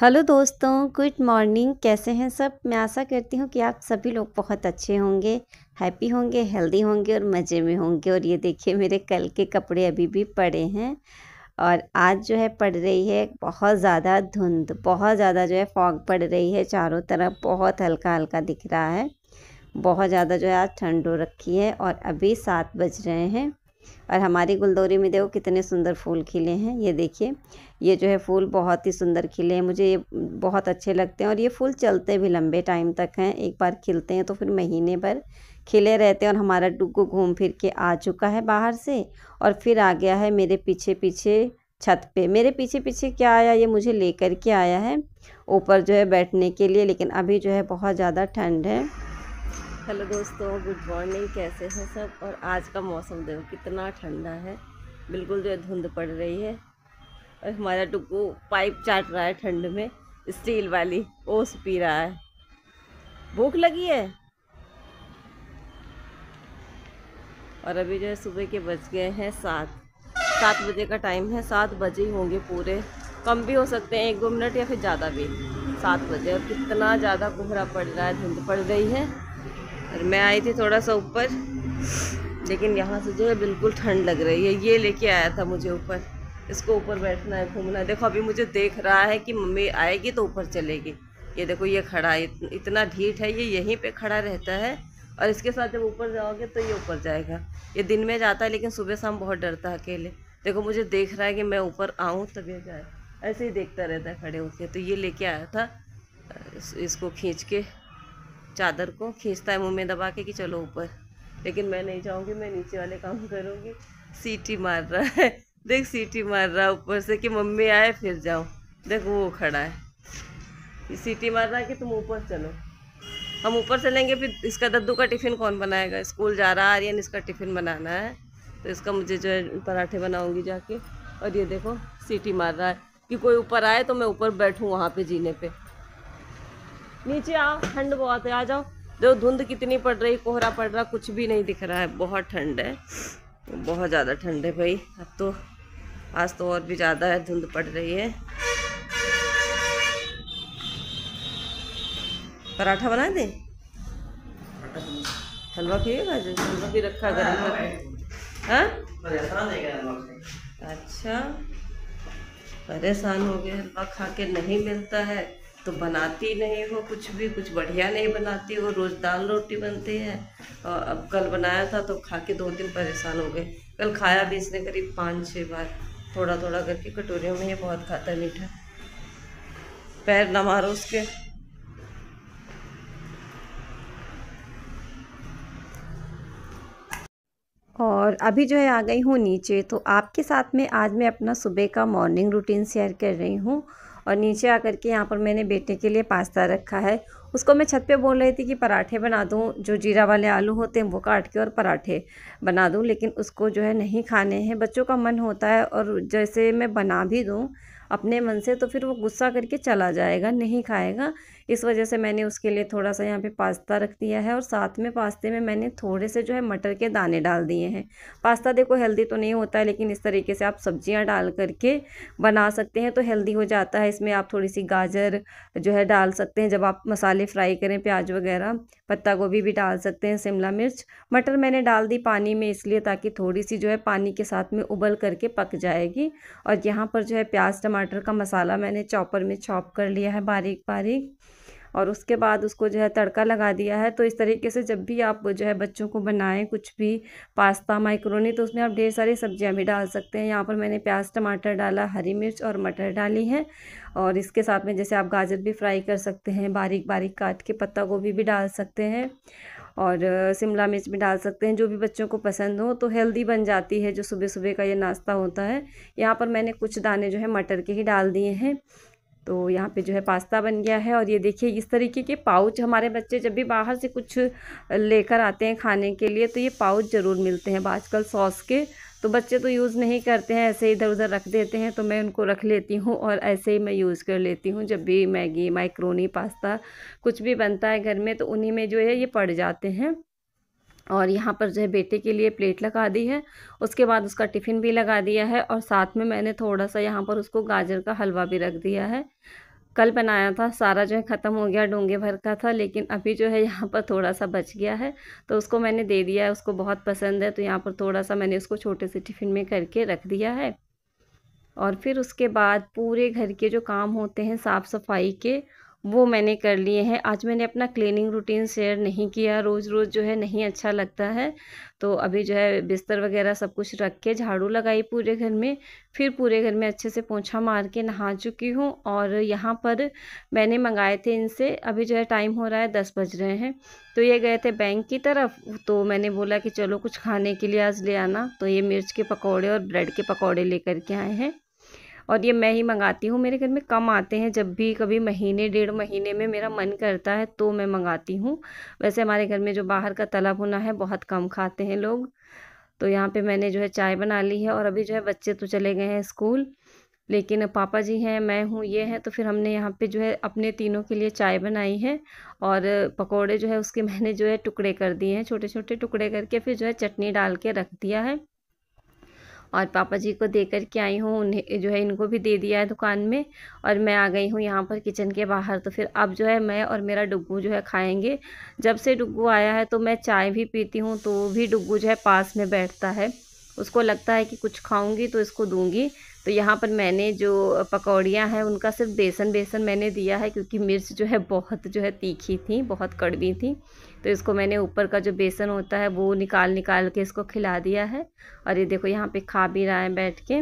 Hello दोस्तों good morning कैसे हैं सब मैं आशा करती हूँ कि आप सभी लोग बहुत अच्छे होंगे हैप्पी होंगे हेल्दी होंगे और मज़े में होंगे और ये देखिए मेरे कल के कपड़े अभी भी पड़े हैं और आज जो है पड़ रही है बहुत ज़्यादा धुंध बहुत ज़्यादा जो है फॉग पड़ रही है चारों तरफ बहुत हल्का हल्का दिख रहा है बहुत ज़्यादा जो है आज ठंड हो रखी है और अभी सात बज रहे हैं और हमारी गुलदौरी में देखो कितने सुंदर फूल खिले हैं ये देखिए ये जो है फूल बहुत ही सुंदर खिले हैं मुझे ये बहुत अच्छे लगते हैं और ये फूल चलते भी लंबे टाइम तक हैं एक बार खिलते हैं तो फिर महीने भर खिले रहते और हमारा डुगू घूम फिर के आ चुका है बाहर से और फिर आ गया है मेरे पीछे पीछे छत पे मेरे पीछे पीछे क्या आया ये मुझे लेकर के आया है ऊपर जो है बैठने के लिए लेकिन अभी जो है बहुत ज़्यादा ठंड है हेलो दोस्तों गुड मॉर्निंग कैसे हैं सब और आज का मौसम देखो कितना ठंडा है बिल्कुल जो है धुंध पड़ रही है और हमारा टुकू पाइप चाट रहा है ठंड में स्टील वाली ओस पी रहा है भूख लगी है और अभी जो है सुबह के बज गए हैं सात सात बजे का टाइम है सात बजे ही होंगे पूरे कम भी हो सकते हैं एक दो मिनट या फिर ज़्यादा भी सात बजे और कितना ज़्यादा कोहरा पड़ रहा है धुंध पड़ गई है और मैं आई थी थोड़ा सा ऊपर लेकिन यहाँ से जो है बिल्कुल ठंड लग रही है ये लेके आया था मुझे ऊपर इसको ऊपर बैठना है घूमना है देखो अभी मुझे देख रहा है कि मम्मी आएगी तो ऊपर चलेगी ये देखो ये खड़ा है इतना ढीठ है ये यहीं पे खड़ा रहता है और इसके साथ जब ऊपर जाओगे तो ये ऊपर जाएगा ये दिन में जाता है लेकिन सुबह शाम बहुत डरता है अकेले देखो मुझे देख रहा है कि मैं ऊपर आऊँ तब ये जाए ऐसे ही देखता रहता है खड़े होके तो ये लेके आया था इसको खींच के चादर को खींचता है मुँह में दबा के कि चलो ऊपर लेकिन मैं नहीं जाऊँगी मैं नीचे वाले काम करूँगी सीटी मार रहा है देख सीटी मार रहा है ऊपर से कि मम्मी आए फिर जाऊँ देख वो खड़ा है सीटी मार रहा है कि तुम ऊपर चलो हम ऊपर से लेंगे फिर इसका दद्दू का टिफ़िन कौन बनाएगा स्कूल जा रहा है आर्यन इसका टिफ़िन बनाना है तो इसका मुझे जो है पराठे बनाऊंगी जाके और ये देखो सीटी मार रहा है कि कोई ऊपर आए तो मैं ऊपर बैठूँ वहाँ पर जीने पर नीचे आओ ठंड बहुत है आ जाओ देखो धुंध कितनी पड़ रही कोहरा पड़ रहा कुछ भी नहीं दिख रहा है बहुत ठंड है बहुत ज़्यादा ठंड है भाई अब तो आज तो और भी ज़्यादा है धुंध पड़ रही है पराठा बना दे तो हलवा पिएगा जो हलवा भी रखा गर्म हाँ? अच्छा परेशान हो गए हलवा खा के नहीं मिलता है तो बनाती नहीं हो कुछ भी कुछ बढ़िया नहीं बनाती हो रोज़ दाल रोटी बनती है और अब कल बनाया था तो खा के दो दिन परेशान हो गए कल खाया भी इसने करीब पाँच छः बार थोड़ा थोड़ा करके कटोरियों में ये बहुत खाता है मीठा पैर ना मारो उसके और अभी जो है आ गई हूँ नीचे तो आपके साथ में आज मैं अपना सुबह का मॉर्निंग रूटीन शेयर कर रही हूँ और नीचे आकर के यहाँ पर मैंने बेटे के लिए पास्ता रखा है उसको मैं छत पे बोल रही थी कि पराठे बना दूँ जो जीरा वाले आलू होते हैं वो काट के और पराठे बना दूँ लेकिन उसको जो है नहीं खाने हैं बच्चों का मन होता है और जैसे मैं बना भी दूँ अपने मन से तो फिर वो गुस्सा करके चला जाएगा नहीं खाएगा इस वजह से मैंने उसके लिए थोड़ा सा यहाँ पे पास्ता रख दिया है और साथ में पास्ते में मैंने थोड़े से जो है मटर के दाने डाल दिए हैं पास्ता देखो हेल्दी तो नहीं होता है लेकिन इस तरीके से आप सब्जियाँ डाल करके बना सकते हैं तो हेल्दी हो जाता है इसमें आप थोड़ी सी गाजर जो है डाल सकते हैं जब आप मसाले फ्राई करें प्याज वगैरह पत्ता गोभी भी डाल सकते हैं शिमला मिर्च मटर मैंने डाल दी पानी में इसलिए ताकि थोड़ी सी जो है पानी के साथ में उबल करके पक जाएगी और यहाँ पर जो है प्याज टमाटर का मसाला मैंने चॉपर में चॉप कर लिया है बारीक बारीक और उसके बाद उसको जो है तड़का लगा दिया है तो इस तरीके से जब भी आप जो है बच्चों को बनाएं कुछ भी पास्ता माइक्रोनी तो उसमें आप ढेर सारी सब्जियां भी डाल सकते हैं यहाँ पर मैंने प्याज टमाटर डाला हरी मिर्च और मटर डाली है और इसके साथ में जैसे आप गाजर भी फ्राई कर सकते हैं बारीक बारीक काट के पत्ता गोभी भी डाल सकते हैं और शिमला मिर्च भी डाल सकते हैं जो भी बच्चों को पसंद हो तो हेल्दी बन जाती है जो सुबह सुबह का ये नाश्ता होता है यहाँ पर मैंने कुछ दाने जो है मटर के ही डाल दिए हैं तो यहाँ पे जो है पास्ता बन गया है और ये देखिए इस तरीके के पाउच हमारे बच्चे जब भी बाहर से कुछ लेकर आते हैं खाने के लिए तो ये पाउच ज़रूर मिलते हैं आजकल सॉस के तो बच्चे तो यूज़ नहीं करते हैं ऐसे इधर उधर रख देते हैं तो मैं उनको रख लेती हूँ और ऐसे ही मैं यूज़ कर लेती हूँ जब भी मैगी माइक्रोनी पास्ता कुछ भी बनता है घर में तो उन्हीं में जो है ये पड़ जाते हैं और यहाँ पर जो है बेटे के लिए प्लेट लगा दी है उसके बाद उसका टिफ़िन भी लगा दिया है और साथ में मैंने थोड़ा सा यहाँ पर उसको गाजर का हलवा भी रख दिया है कल बनाया था सारा जो है ख़त्म हो गया डोंगे भर का था लेकिन अभी जो है यहाँ पर थोड़ा सा बच गया है तो उसको मैंने दे दिया है उसको बहुत पसंद है तो यहाँ पर थोड़ा सा मैंने उसको छोटे से टिफ़िन में करके रख दिया है और फिर उसके बाद पूरे घर के जो काम होते हैं साफ़ सफाई के वो मैंने कर लिए हैं आज मैंने अपना क्लीनिंग रूटीन शेयर नहीं किया रोज़ रोज़ जो है नहीं अच्छा लगता है तो अभी जो है बिस्तर वगैरह सब कुछ रख के झाड़ू लगाई पूरे घर में फिर पूरे घर में अच्छे से पोछा मार के नहा चुकी हूँ और यहाँ पर मैंने मंगाए थे इनसे अभी जो है टाइम हो रहा है दस बज रहे हैं तो ये गए थे बैंक की तरफ तो मैंने बोला कि चलो कुछ खाने के लिए आज ले आना तो ये मिर्च के पकौड़े और ब्रेड के पकौड़े लेकर के आए हैं और ये मैं ही मंगाती हूँ मेरे घर में कम आते हैं जब भी कभी महीने डेढ़ महीने में मेरा मन करता है तो मैं मंगाती हूँ वैसे हमारे घर में जो बाहर का तला भुना है बहुत कम खाते हैं लोग तो यहाँ पे मैंने जो है चाय बना ली है और अभी जो है बच्चे तो चले गए हैं स्कूल लेकिन पापा जी हैं मैं हूँ ये हैं तो फिर हमने यहाँ पे जो है अपने तीनों के लिए चाय बनाई है और पकोड़े जो है उसके मैंने जो है टुकड़े कर दिए हैं छोटे छोटे टुकड़े करके फिर जो है चटनी डाल के रख दिया है और पापा जी को दे कर के आई हूँ उन्हें जो है इनको भी दे दिया है दुकान में और मैं आ गई हूँ यहाँ पर किचन के बाहर तो फिर अब जो है मैं और मेरा डुग्गू जो है खाएँगे जब से डुग्गू आया है तो मैं चाय भी पीती हूँ तो भी डुग्गू जो है पास में बैठता है उसको लगता है कि कुछ खाऊंगी तो इसको दूंगी तो यहाँ पर मैंने जो पकौड़ियाँ हैं उनका सिर्फ बेसन बेसन मैंने दिया है क्योंकि मिर्च जो है बहुत जो है तीखी थी बहुत कड़वी थी तो इसको मैंने ऊपर का जो बेसन होता है वो निकाल निकाल के इसको खिला दिया है और ये देखो यहाँ पे खा भी रहा है बैठ के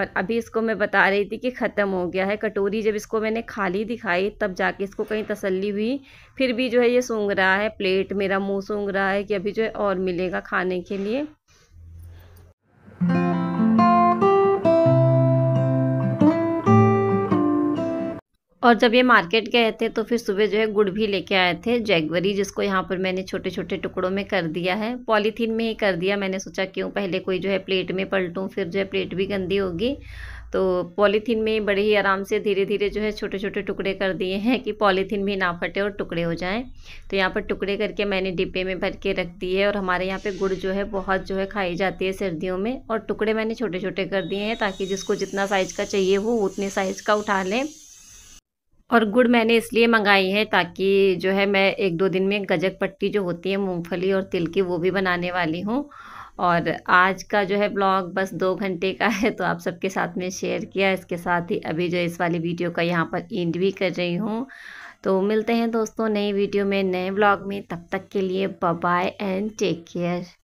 और अभी इसको मैं बता रही थी कि ख़त्म हो गया है कटोरी जब इसको मैंने खाली दिखाई तब जाके इसको कहीं तसल्ली हुई फिर भी जो है ये सूंघ रहा है प्लेट मेरा मुँह सूंघ रहा है कि अभी जो है और मिलेगा खाने के लिए और जब ये मार्केट गए थे तो फिर सुबह जो है गुड़ भी लेके आए थे जैगवरी जिसको यहाँ पर मैंने छोटे छोटे टुकड़ों में कर दिया है पॉलीथीन में ही कर दिया मैंने सोचा क्यों पहले कोई जो है प्लेट में पलटूँ फिर जो है प्लेट भी गंदी होगी तो पॉलीथीन में बड़े ही आराम से धीरे धीरे जो है छोटे छोटे टुकड़े कर दिए हैं कि पॉलीथीन भी ना फटे और टुकड़े हो जाएं तो यहाँ पर टुकड़े करके मैंने डिब्बे में भर के रख दिए और हमारे यहाँ पे गुड़ जो है बहुत जो है खाई जाती है सर्दियों में और टुकड़े मैंने छोटे छोटे कर दिए हैं ताकि जिसको जितना साइज़ का चाहिए हो उतने साइज़ का उठा लें और गुड़ मैंने इसलिए मंगाई है ताकि जो है मैं एक दो दिन में गजक पट्टी जो होती है मूंगफली और तिल की वो भी बनाने वाली हूँ और आज का जो है ब्लॉग बस दो घंटे का है तो आप सबके साथ में शेयर किया इसके साथ ही अभी जो इस वाली वीडियो का यहाँ पर एंड भी कर रही हूँ तो मिलते हैं दोस्तों नई वीडियो में नए ब्लॉग में तब तक के लिए बाय एंड टेक केयर